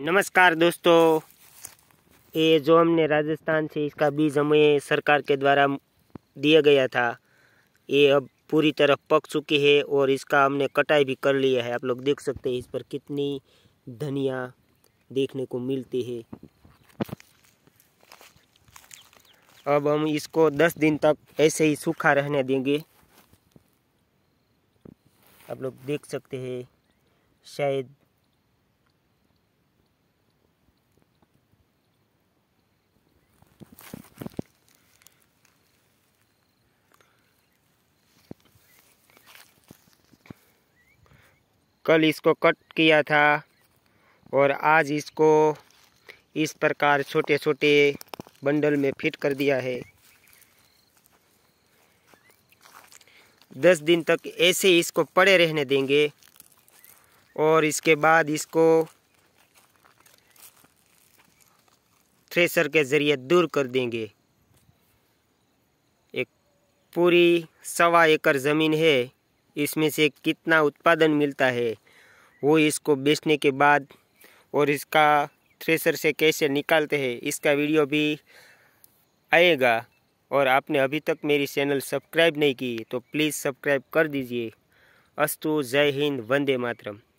नमस्कार दोस्तों ये जो हमने राजस्थान से इसका बीज हमें सरकार के द्वारा दिया गया था ये अब पूरी तरह पक चुकी है और इसका हमने कटाई भी कर लिया है आप लोग देख सकते हैं इस पर कितनी धनिया देखने को मिलती है अब हम इसको 10 दिन तक ऐसे ही सूखा रहने देंगे आप लोग देख सकते हैं शायद कल इसको कट किया था और आज इसको इस प्रकार छोटे छोटे बंडल में फिट कर दिया है दस दिन तक ऐसे इसको पड़े रहने देंगे और इसके बाद इसको थ्रेसर के ज़रिए दूर कर देंगे एक पूरी सवा एकड़ ज़मीन है इसमें से कितना उत्पादन मिलता है वो इसको बेचने के बाद और इसका थ्रेसर से कैसे निकालते हैं इसका वीडियो भी आएगा और आपने अभी तक मेरी चैनल सब्सक्राइब नहीं की तो प्लीज़ सब्सक्राइब कर दीजिए अस्तु जय हिंद वंदे मातरम